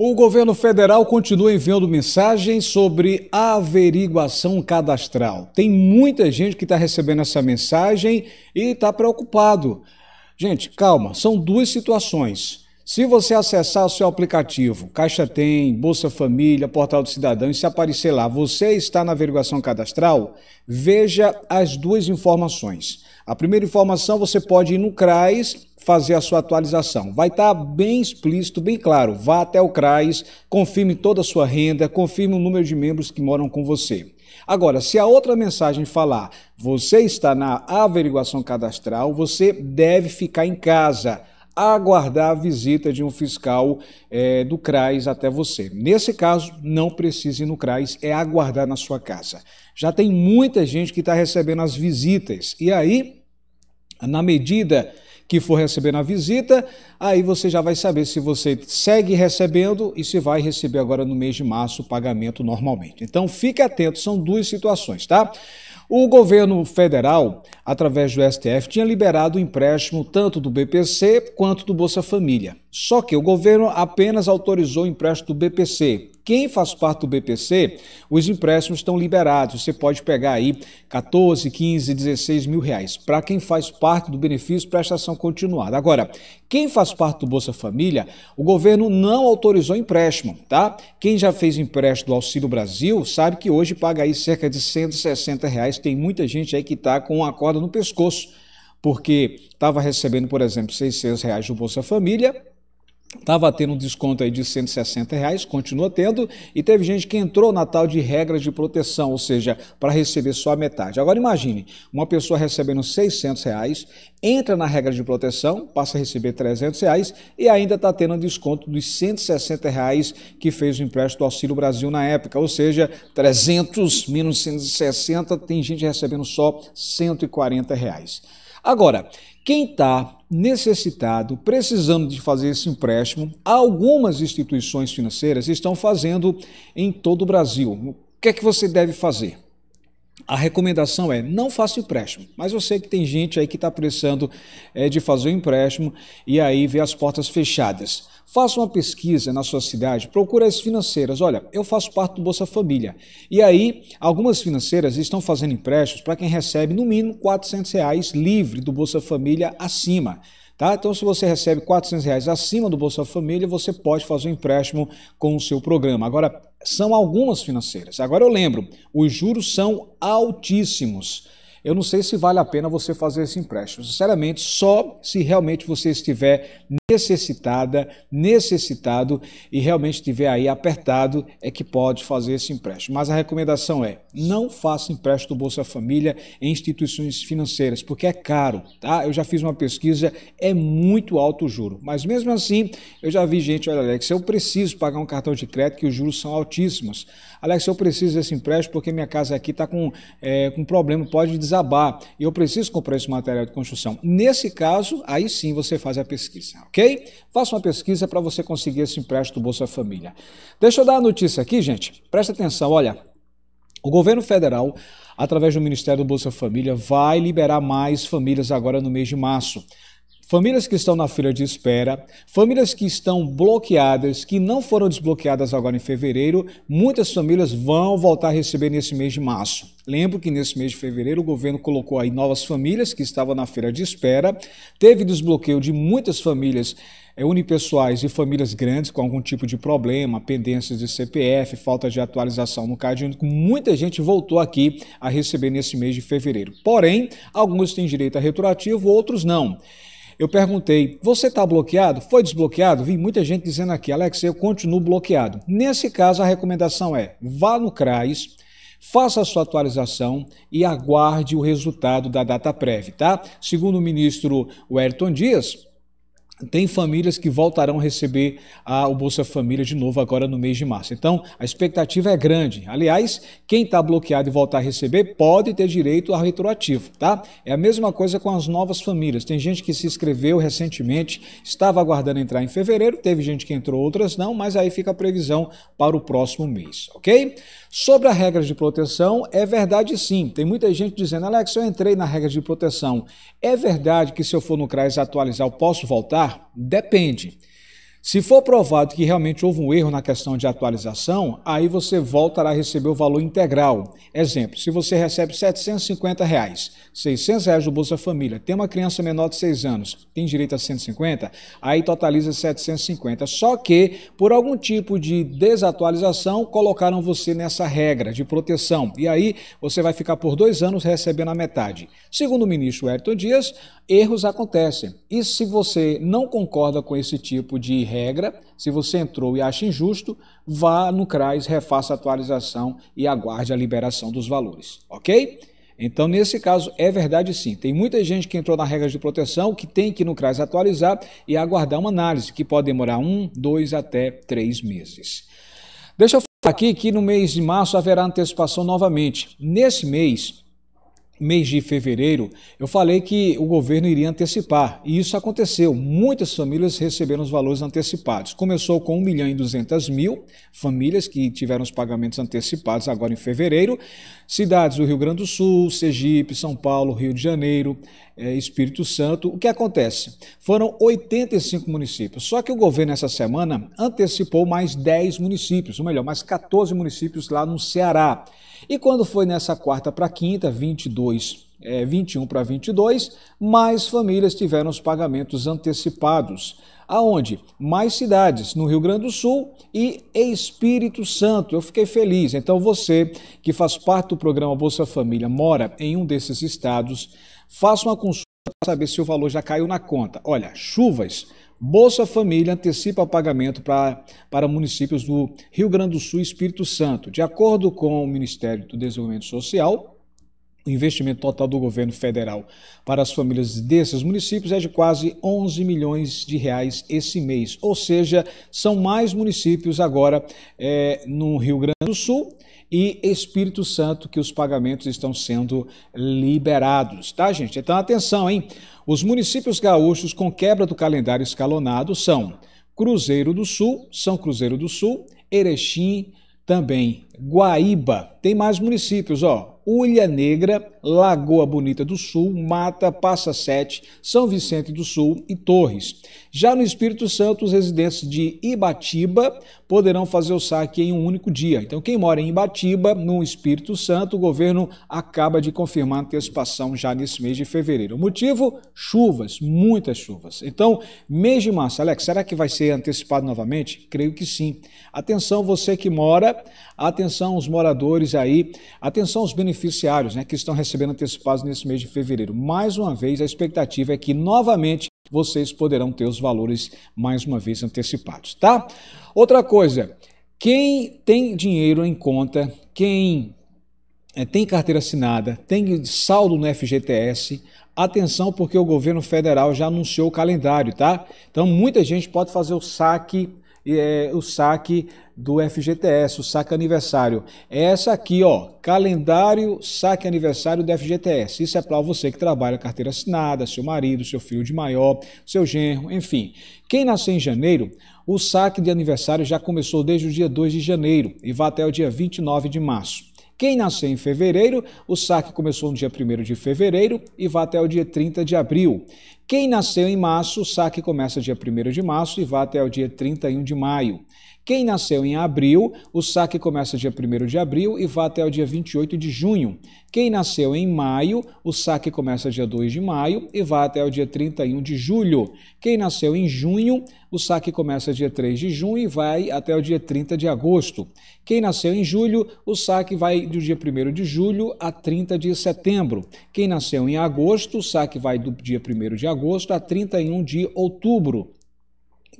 O governo federal continua enviando mensagens sobre averiguação cadastral. Tem muita gente que está recebendo essa mensagem e está preocupado. Gente, calma, são duas situações. Se você acessar o seu aplicativo, Caixa Tem, Bolsa Família, Portal do Cidadão, e se aparecer lá, você está na averiguação cadastral, veja as duas informações. A primeira informação, você pode ir no CRAS, fazer a sua atualização. Vai estar tá bem explícito, bem claro. Vá até o CRAS, confirme toda a sua renda, confirme o número de membros que moram com você. Agora, se a outra mensagem falar, você está na averiguação cadastral, você deve ficar em casa aguardar a visita de um fiscal é, do CRAS até você. Nesse caso, não precise ir no CRAS, é aguardar na sua casa. Já tem muita gente que está recebendo as visitas. E aí, na medida que for recebendo a visita, aí você já vai saber se você segue recebendo e se vai receber agora no mês de março o pagamento normalmente. Então fique atento, são duas situações, tá? O governo federal, através do STF, tinha liberado o empréstimo tanto do BPC quanto do Bolsa Família. Só que o governo apenas autorizou o empréstimo do BPC. Quem faz parte do BPC, os empréstimos estão liberados. Você pode pegar aí 14, 15, 16 mil reais. Para quem faz parte do benefício, prestação continuada. Agora, quem faz parte do Bolsa Família, o governo não autorizou empréstimo, tá? Quem já fez empréstimo do Auxílio Brasil sabe que hoje paga aí cerca de 160 reais. Tem muita gente aí que está com a corda no pescoço. Porque estava recebendo, por exemplo, 600 reais do Bolsa Família, Estava tendo um desconto aí de 160 reais, continua tendo, e teve gente que entrou na tal de regras de proteção, ou seja, para receber só a metade. Agora imagine, uma pessoa recebendo 600 reais, entra na regra de proteção, passa a receber 300 reais e ainda está tendo um desconto dos 160 reais que fez o empréstimo do Auxílio Brasil na época, ou seja, 300 menos 160, tem gente recebendo só 140 reais. Agora, quem está necessitado, precisando de fazer esse empréstimo, algumas instituições financeiras estão fazendo em todo o Brasil. O que é que você deve fazer? a recomendação é não faça empréstimo. Mas eu sei que tem gente aí que está precisando é, de fazer um empréstimo e aí vê as portas fechadas. Faça uma pesquisa na sua cidade, procure as financeiras. Olha, eu faço parte do Bolsa Família. E aí, algumas financeiras estão fazendo empréstimos para quem recebe no mínimo R$ 400 reais livre do Bolsa Família acima. Tá? Então, se você recebe R$ 400 reais acima do Bolsa Família, você pode fazer um empréstimo com o seu programa. Agora, são algumas financeiras. Agora eu lembro, os juros são altíssimos eu não sei se vale a pena você fazer esse empréstimo. Sinceramente, só se realmente você estiver necessitada, necessitado e realmente estiver aí apertado é que pode fazer esse empréstimo. Mas a recomendação é: não faça empréstimo do Bolsa Família em instituições financeiras, porque é caro, tá? Eu já fiz uma pesquisa, é muito alto o juro. Mas mesmo assim, eu já vi gente, olha Alex, eu preciso pagar um cartão de crédito que os juros são altíssimos. Alex, eu preciso desse empréstimo porque minha casa aqui está com, é, com problema, pode desaparecer desabar e eu preciso comprar esse material de construção. Nesse caso, aí sim você faz a pesquisa, ok? Faça uma pesquisa para você conseguir esse empréstimo do Bolsa Família. Deixa eu dar a notícia aqui, gente. Presta atenção, olha. O governo federal, através do Ministério do Bolsa Família, vai liberar mais famílias agora no mês de março famílias que estão na fila de espera, famílias que estão bloqueadas, que não foram desbloqueadas agora em fevereiro, muitas famílias vão voltar a receber nesse mês de março. Lembro que nesse mês de fevereiro o governo colocou aí novas famílias que estavam na fila de espera, teve desbloqueio de muitas famílias é, unipessoais e famílias grandes com algum tipo de problema, pendências de CPF, falta de atualização no Cade Único, muita gente voltou aqui a receber nesse mês de fevereiro. Porém, alguns têm direito a retroativo, outros não eu perguntei: você está bloqueado? Foi desbloqueado? Vi muita gente dizendo aqui, Alex, eu continuo bloqueado. Nesse caso, a recomendação é: vá no CRAS, faça a sua atualização e aguarde o resultado da data prévia, tá? Segundo o ministro Wellington Dias, tem famílias que voltarão a receber a, o Bolsa Família de novo agora no mês de março. Então, a expectativa é grande. Aliás, quem está bloqueado e voltar a receber pode ter direito ao retroativo, tá? É a mesma coisa com as novas famílias. Tem gente que se inscreveu recentemente, estava aguardando entrar em fevereiro, teve gente que entrou, outras não, mas aí fica a previsão para o próximo mês, ok? Sobre a regra de proteção, é verdade sim. Tem muita gente dizendo, Alex, eu entrei na regra de proteção. É verdade que se eu for no CRAS atualizar, eu posso voltar? depende. Se for provado que realmente houve um erro na questão de atualização, aí você voltará a receber o valor integral. Exemplo, se você recebe R$ 750, reais, R$ 600 reais do Bolsa Família, tem uma criança menor de 6 anos, tem direito a 150, aí totaliza R$ 750. Só que, por algum tipo de desatualização, colocaram você nessa regra de proteção. E aí você vai ficar por dois anos recebendo a metade. Segundo o ministro Ayrton Dias, erros acontecem. E se você não concorda com esse tipo de regra, regra. Se você entrou e acha injusto, vá no CRAS, refaça a atualização e aguarde a liberação dos valores, ok? Então, nesse caso, é verdade sim. Tem muita gente que entrou na regra de proteção que tem que no CRAS atualizar e aguardar uma análise, que pode demorar um, dois até três meses. Deixa eu falar aqui que no mês de março haverá antecipação novamente. Nesse mês, mês de fevereiro, eu falei que o governo iria antecipar, e isso aconteceu. Muitas famílias receberam os valores antecipados. Começou com 1 milhão e 200 mil famílias que tiveram os pagamentos antecipados agora em fevereiro. Cidades do Rio Grande do Sul, Sergipe, São Paulo, Rio de Janeiro, eh, Espírito Santo. O que acontece? Foram 85 municípios. Só que o governo essa semana antecipou mais 10 municípios, ou melhor, mais 14 municípios lá no Ceará. E quando foi nessa quarta para quinta, 22 é, 21 para 22, mais famílias tiveram os pagamentos antecipados. Aonde? Mais cidades no Rio Grande do Sul e Espírito Santo. Eu fiquei feliz. Então você que faz parte do programa Bolsa Família, mora em um desses estados, faça uma consulta para saber se o valor já caiu na conta. Olha, chuvas, Bolsa Família antecipa pagamento pra, para municípios do Rio Grande do Sul e Espírito Santo. De acordo com o Ministério do Desenvolvimento Social, o investimento total do governo federal para as famílias desses municípios é de quase 11 milhões de reais esse mês. Ou seja, são mais municípios agora é, no Rio Grande do Sul e Espírito Santo que os pagamentos estão sendo liberados, tá, gente? Então, atenção, hein? Os municípios gaúchos com quebra do calendário escalonado são Cruzeiro do Sul, São Cruzeiro do Sul, Erechim, também Guaíba. Tem mais municípios, ó. Ulha Negra, Lagoa Bonita do Sul, Mata, Passa Sete, São Vicente do Sul e Torres. Já no Espírito Santo, os residentes de Ibatiba poderão fazer o saque em um único dia. Então, quem mora em Ibatiba, no Espírito Santo, o governo acaba de confirmar a antecipação já nesse mês de fevereiro. O motivo? Chuvas, muitas chuvas. Então, mês de março, Alex, será que vai ser antecipado novamente? Creio que sim. Atenção, você que mora, atenção os moradores aí, atenção os beneficiários beneficiários né, que estão recebendo antecipados nesse mês de fevereiro. Mais uma vez, a expectativa é que novamente vocês poderão ter os valores mais uma vez antecipados, tá? Outra coisa, quem tem dinheiro em conta, quem é, tem carteira assinada, tem saldo no FGTS, atenção porque o governo federal já anunciou o calendário, tá? Então muita gente pode fazer o saque é, o saque do FGTS, o saque aniversário. É essa aqui, ó, calendário saque aniversário do FGTS. Isso é para você que trabalha carteira assinada, seu marido, seu filho de maior, seu genro, enfim. Quem nasceu em janeiro, o saque de aniversário já começou desde o dia 2 de janeiro e vai até o dia 29 de março. Quem nasceu em fevereiro, o saque começou no dia 1 de fevereiro e vai até o dia 30 de abril. Quem nasceu em março, o saque começa dia 1 de março e vai até o dia 31 de maio. Quem nasceu em abril, o saque começa dia 1 de abril e vai até o dia 28 de junho. Quem nasceu em maio, o saque começa dia 2 de maio e vai até o dia 31 de julho. Quem nasceu em junho, o saque começa dia 3 de junho e vai até o dia 30 de agosto. Quem nasceu em julho, o saque vai do dia 1 de julho a 30 de setembro. Quem nasceu em agosto, o saque vai do dia 1 de agosto a 31 de outubro.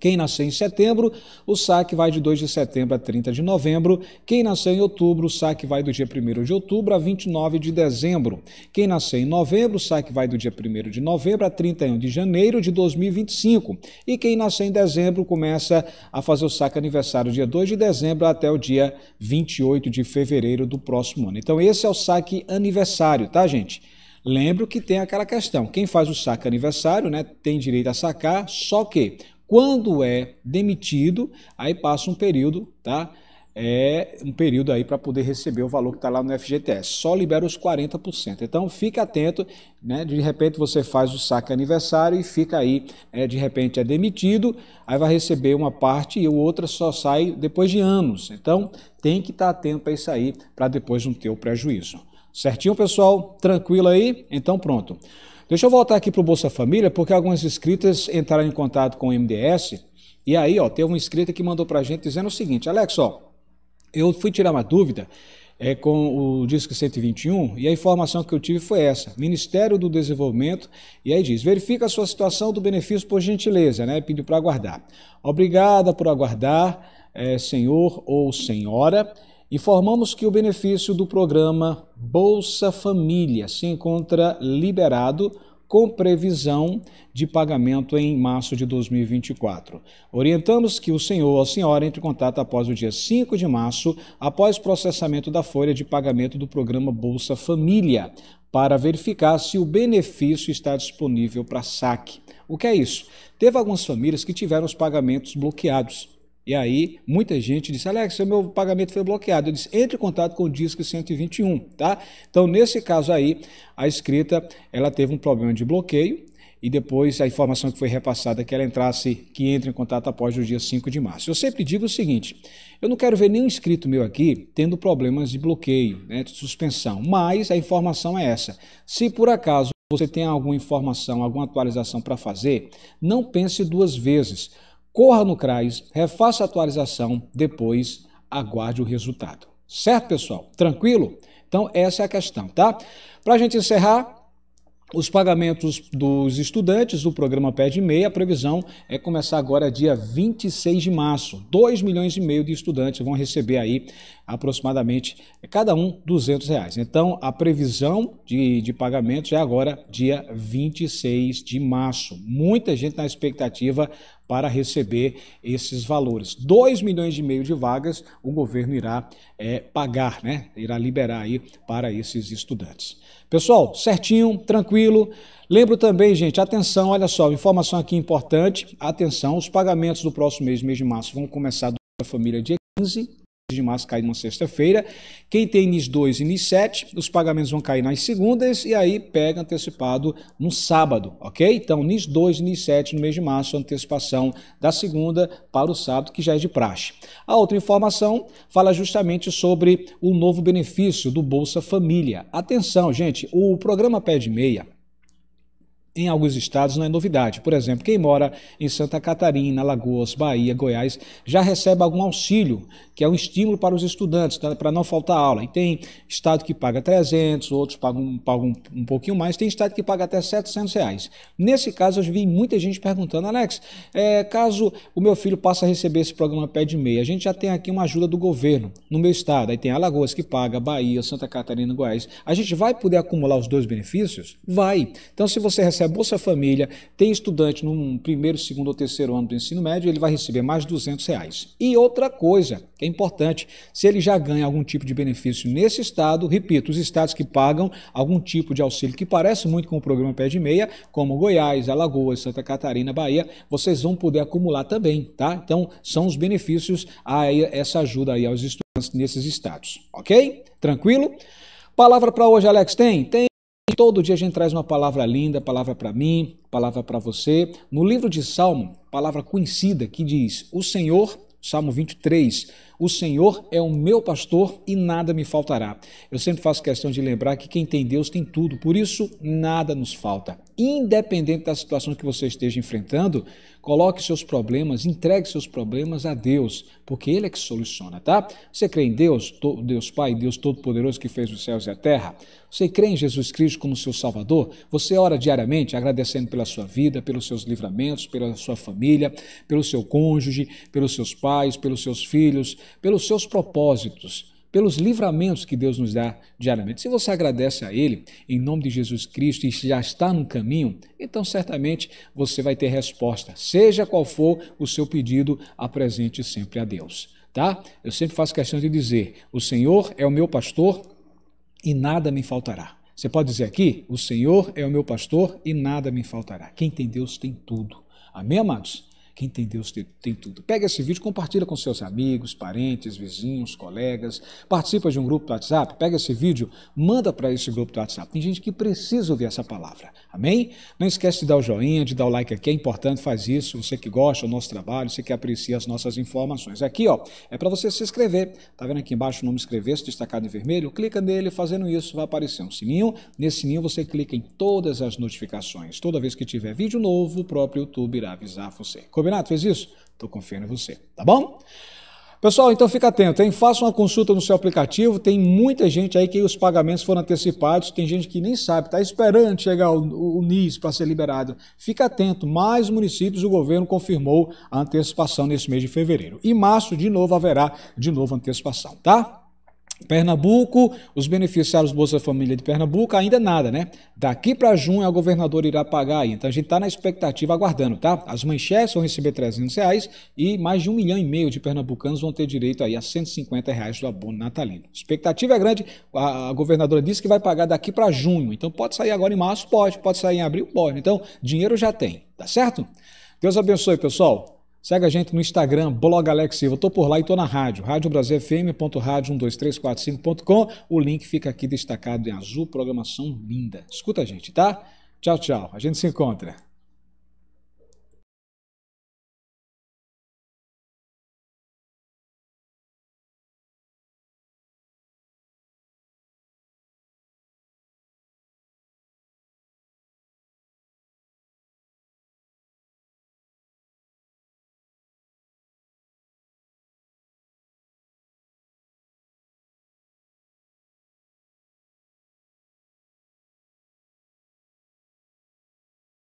Quem nasceu em setembro, o saque vai de 2 de setembro a 30 de novembro. Quem nasceu em outubro, o saque vai do dia 1 de outubro a 29 de dezembro. Quem nasceu em novembro, o saque vai do dia 1 de novembro a 31 de janeiro de 2025. E quem nasceu em dezembro começa a fazer o saque aniversário dia 2 de dezembro até o dia 28 de fevereiro do próximo ano. Então esse é o saque aniversário, tá, gente? Lembro que tem aquela questão: quem faz o saque aniversário né, tem direito a sacar, só que quando é demitido, aí passa um período, tá? É um período aí para poder receber o valor que está lá no FGTS. Só libera os 40%. Então fica atento, né? De repente você faz o saque aniversário e fica aí, é, de repente é demitido, aí vai receber uma parte e o outra só sai depois de anos. Então tem que estar tá atento a isso aí para depois não ter o prejuízo. Certinho, pessoal? Tranquilo aí? Então pronto. Deixa eu voltar aqui para o Bolsa Família, porque algumas inscritas entraram em contato com o MDS. E aí, ó, teve uma inscrita que mandou para a gente dizendo o seguinte: Alex, ó, eu fui tirar uma dúvida é, com o Disque 121 e a informação que eu tive foi essa: Ministério do Desenvolvimento. E aí diz: verifica a sua situação do benefício por gentileza, né? Pediu para aguardar. Obrigada por aguardar, é, senhor ou senhora. Informamos que o benefício do programa Bolsa Família se encontra liberado com previsão de pagamento em março de 2024. Orientamos que o senhor ou a senhora entre em contato após o dia 5 de março, após processamento da folha de pagamento do programa Bolsa Família, para verificar se o benefício está disponível para saque. O que é isso? Teve algumas famílias que tiveram os pagamentos bloqueados e aí, muita gente disse, Alex, seu meu pagamento foi bloqueado. Eu disse, entre em contato com o disco 121, tá? Então, nesse caso aí, a escrita, ela teve um problema de bloqueio, e depois a informação que foi repassada é que ela entrasse, que entre em contato após o dia 5 de março. Eu sempre digo o seguinte: eu não quero ver nenhum inscrito meu aqui tendo problemas de bloqueio, né, de suspensão, mas a informação é essa. Se por acaso você tem alguma informação, alguma atualização para fazer, não pense duas vezes corra no CRAS, refaça a atualização, depois aguarde o resultado. Certo, pessoal? Tranquilo? Então, essa é a questão, tá? Para a gente encerrar, os pagamentos dos estudantes do programa PED e Meia, a previsão é começar agora dia 26 de março. 2 milhões e meio de estudantes vão receber aí aproximadamente é cada um 200 reais. Então a previsão de, de pagamentos é agora dia 26 de março. Muita gente na expectativa para receber esses valores. 2 milhões e meio de vagas o governo irá é, pagar, né? irá liberar aí para esses estudantes. Pessoal, certinho, tranquilo. Lembro também, gente, atenção, olha só, informação aqui importante, atenção, os pagamentos do próximo mês, mês de março, vão começar da família dia 15, de março cai numa sexta-feira. Quem tem NIS 2 e NIS 7, os pagamentos vão cair nas segundas e aí pega antecipado no sábado, ok? Então, NIS 2 e NIS 7 no mês de março, antecipação da segunda para o sábado, que já é de praxe. A outra informação fala justamente sobre o novo benefício do Bolsa Família. Atenção, gente, o programa Pé de Meia em alguns estados não é novidade. Por exemplo, quem mora em Santa Catarina, Alagoas, Bahia, Goiás, já recebe algum auxílio, que é um estímulo para os estudantes, tá? para não faltar aula. E tem estado que paga 300, outros pagam, pagam um pouquinho mais, tem estado que paga até 700 reais. Nesse caso, eu vi muita gente perguntando, Alex, é, caso o meu filho passe a receber esse programa pé de meia, a gente já tem aqui uma ajuda do governo no meu estado. Aí tem Alagoas que paga, Bahia, Santa Catarina, Goiás. A gente vai poder acumular os dois benefícios? Vai. Então, se você recebe se a Bolsa Família, tem estudante no primeiro, segundo ou terceiro ano do ensino médio, ele vai receber mais de 200 reais. E outra coisa que é importante, se ele já ganha algum tipo de benefício nesse estado, repito, os estados que pagam algum tipo de auxílio que parece muito com o programa Pé de Meia, como Goiás, Alagoas, Santa Catarina, Bahia, vocês vão poder acumular também, tá? Então, são os benefícios a essa ajuda aí aos estudantes nesses estados, ok? Tranquilo? Palavra para hoje, Alex, tem? Tem. Todo dia a gente traz uma palavra linda, palavra para mim, palavra para você. No livro de Salmo, palavra conhecida que diz: O Senhor, Salmo 23, o Senhor é o meu pastor e nada me faltará. Eu sempre faço questão de lembrar que quem tem Deus tem tudo, por isso nada nos falta. Independente da situação que você esteja enfrentando, coloque seus problemas, entregue seus problemas a Deus, porque Ele é que soluciona, tá? Você crê em Deus, Deus Pai, Deus Todo-Poderoso que fez os céus e a terra? Você crê em Jesus Cristo como seu Salvador? Você ora diariamente agradecendo pela sua vida, pelos seus livramentos, pela sua família, pelo seu cônjuge, pelos seus pais, pelos seus filhos, pelos seus propósitos, pelos livramentos que Deus nos dá diariamente. Se você agradece a Ele em nome de Jesus Cristo e já está no caminho, então certamente você vai ter resposta, seja qual for o seu pedido, apresente sempre a Deus. Tá? Eu sempre faço questão de dizer: o Senhor é o meu pastor e nada me faltará. Você pode dizer aqui: o Senhor é o meu pastor e nada me faltará. Quem tem Deus tem tudo. Amém, amados? Quem tem Deus tem, tem, tudo. Pega esse vídeo, compartilha com seus amigos, parentes, vizinhos, colegas. Participa de um grupo do WhatsApp. Pega esse vídeo, manda para esse grupo do WhatsApp. Tem gente que precisa ouvir essa palavra. Amém? Não esquece de dar o joinha, de dar o like aqui, é importante, faz isso. Você que gosta do nosso trabalho, você que aprecia as nossas informações. Aqui, ó, é para você se inscrever. Tá vendo aqui embaixo o nome inscrever-se destacado em vermelho? Clica nele, fazendo isso vai aparecer um sininho. Nesse sininho você clica em todas as notificações. Toda vez que tiver vídeo novo, o próprio YouTube irá avisar você. Combinado? Fez isso? Tô confiando em você, tá bom? Pessoal, então fica atento, hein? Faça uma consulta no seu aplicativo. Tem muita gente aí que os pagamentos foram antecipados, tem gente que nem sabe, está esperando chegar o, o, o NIS para ser liberado. Fica atento, mais municípios o governo confirmou a antecipação nesse mês de fevereiro. E março, de novo, haverá de novo antecipação, tá? Pernambuco, os beneficiários do Bolsa Família de Pernambuco, ainda nada, né? Daqui para junho a governadora irá pagar aí. Então a gente está na expectativa, aguardando, tá? As manchetes vão receber 300 reais e mais de um milhão e meio de pernambucanos vão ter direito aí a 150 reais do abono natalino. expectativa é grande, a, governadora disse que vai pagar daqui para junho. Então pode sair agora em março? Pode. Pode sair em abril? Pode. Então dinheiro já tem, tá certo? Deus abençoe, pessoal. Segue a gente no Instagram, blog Alex Silva. Eu por lá e estou na rádio, radiobrasilfm.radio12345.com. O link fica aqui destacado em azul, programação linda. Escuta a gente, tá? Tchau, tchau. A gente se encontra.